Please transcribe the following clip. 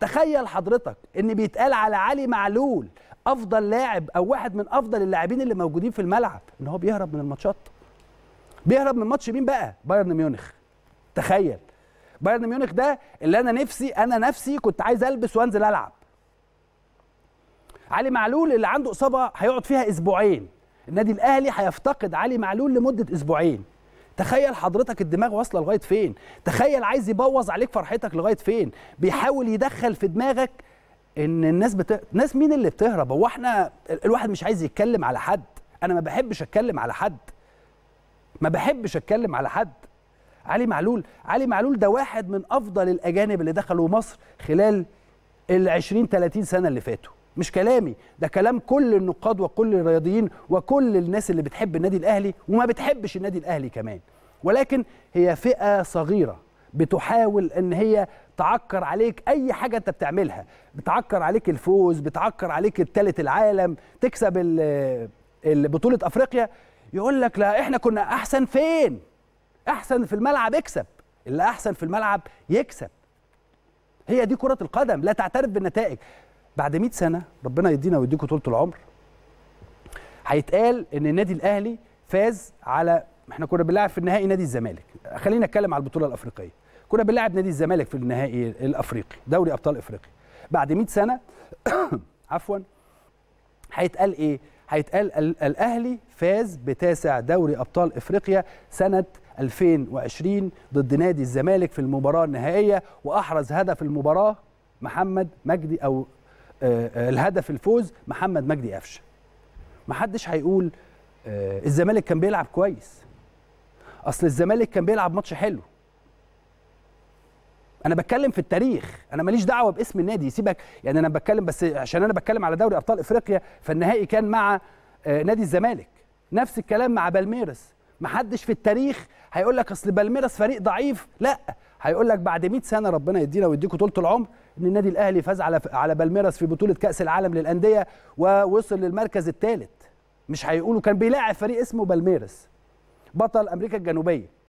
تخيل حضرتك ان بيتقال على علي معلول افضل لاعب او واحد من افضل اللاعبين اللي موجودين في الملعب ان هو بيهرب من الماتشات بيهرب من ماتش مين بقى بايرن ميونخ تخيل بايرن ميونخ ده اللي انا نفسي انا نفسي كنت عايز البس وانزل العب علي معلول اللي عنده اصابه هيقعد فيها اسبوعين النادي الاهلي هيفتقد علي معلول لمده اسبوعين تخيل حضرتك الدماغ واصله لغايه فين تخيل عايز يبوظ عليك فرحتك لغايه فين بيحاول يدخل في دماغك ان الناس بت... ناس مين اللي بتهرب هو احنا الواحد مش عايز يتكلم على حد انا ما بحبش اتكلم على حد ما بحبش اتكلم على حد علي معلول علي معلول ده واحد من افضل الاجانب اللي دخلوا مصر خلال ال 20 30 سنه اللي فاتوا مش كلامي ده كلام كل النقاد وكل الرياضيين وكل الناس اللي بتحب النادي الاهلي وما بتحبش النادي الاهلي كمان ولكن هي فئه صغيره بتحاول ان هي تعكر عليك اي حاجه انت بتعملها بتعكر عليك الفوز بتعكر عليك التالت العالم تكسب بطوله افريقيا يقول لك لا احنا كنا احسن فين احسن في الملعب اكسب اللي احسن في الملعب يكسب هي دي كره القدم لا تعترف بالنتائج بعد 100 سنه ربنا يدينا ويديكم طولة العمر هيتقال ان النادي الاهلي فاز على احنا كنا بنلعب في النهائي نادي الزمالك خلينا نتكلم على البطوله الافريقيه كنا بنلعب نادي الزمالك في النهائي الافريقي دوري ابطال افريقيا بعد 100 سنه عفوا هيتقال ايه هيتقال الاهلي فاز بتاسع دوري ابطال افريقيا سنه 2020 ضد نادي الزمالك في المباراه النهائيه واحرز هدف المباراه محمد مجدي او آه، آه، الهدف الفوز محمد مجدي قفشه محدش هيقول آه، الزمالك كان بيلعب كويس اصل الزمالك كان بيلعب ماتش حلو انا بتكلم في التاريخ انا ماليش دعوه باسم النادي سيبك يعني انا بتكلم بس عشان انا بتكلم على دوري ابطال افريقيا فالنهائي كان مع آه، نادي الزمالك نفس الكلام مع بالميرس محدش في التاريخ هيقول لك اصل بالميرس فريق ضعيف لا هيقول لك بعد 100 سنه ربنا يدينا ويديكم طول العمر ان النادي الاهلي فاز على على بالميرس في بطوله كاس العالم للانديه ووصل للمركز الثالث مش هيقولوا كان بيلاعب فريق اسمه بالميرس بطل امريكا الجنوبيه